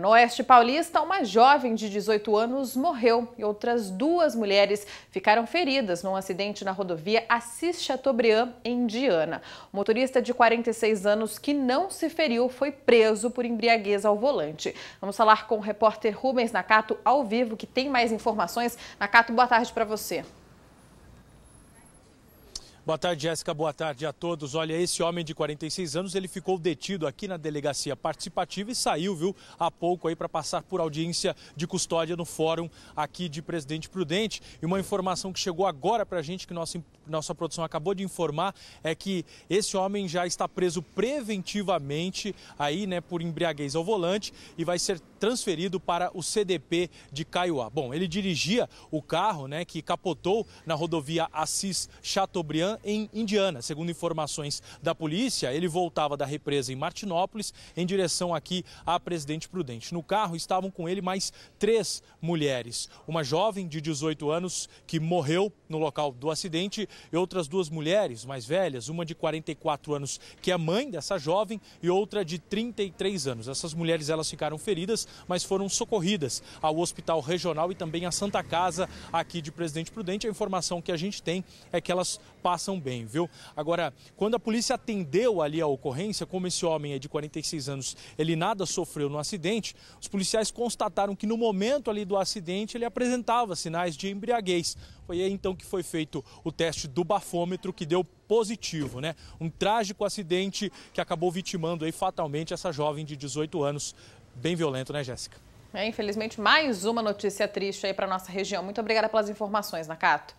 no Oeste Paulista, uma jovem de 18 anos morreu e outras duas mulheres ficaram feridas num acidente na rodovia Assis Chateaubriand, em Indiana. O motorista de 46 anos que não se feriu foi preso por embriaguez ao volante. Vamos falar com o repórter Rubens Nakato ao vivo, que tem mais informações. Nakato, boa tarde para você. Boa tarde, Jéssica. Boa tarde a todos. Olha, esse homem de 46 anos, ele ficou detido aqui na delegacia participativa e saiu, viu, há pouco aí para passar por audiência de custódia no fórum aqui de Presidente Prudente. E uma informação que chegou agora para a gente, que nossa, nossa produção acabou de informar, é que esse homem já está preso preventivamente aí, né, por embriaguez ao volante e vai ser transferido para o CDP de Caiuá. Bom, ele dirigia o carro né, que capotou na rodovia Assis Chateaubriand, em Indiana. Segundo informações da polícia, ele voltava da represa em Martinópolis em direção aqui a Presidente Prudente. No carro estavam com ele mais três mulheres: uma jovem de 18 anos que morreu no local do acidente e outras duas mulheres mais velhas, uma de 44 anos que é mãe dessa jovem e outra de 33 anos. Essas mulheres elas ficaram feridas mas foram socorridas ao Hospital Regional e também à Santa Casa aqui de Presidente Prudente. A informação que a gente tem é que elas passam bem, viu? Agora, quando a polícia atendeu ali a ocorrência, como esse homem é de 46 anos, ele nada sofreu no acidente, os policiais constataram que no momento ali do acidente ele apresentava sinais de embriaguez. Foi aí então que foi feito o teste do bafômetro que deu positivo, né? Um trágico acidente que acabou vitimando aí fatalmente essa jovem de 18 anos bem violento, né, Jéssica? É, infelizmente, mais uma notícia triste aí para nossa região. Muito obrigada pelas informações, Nakato.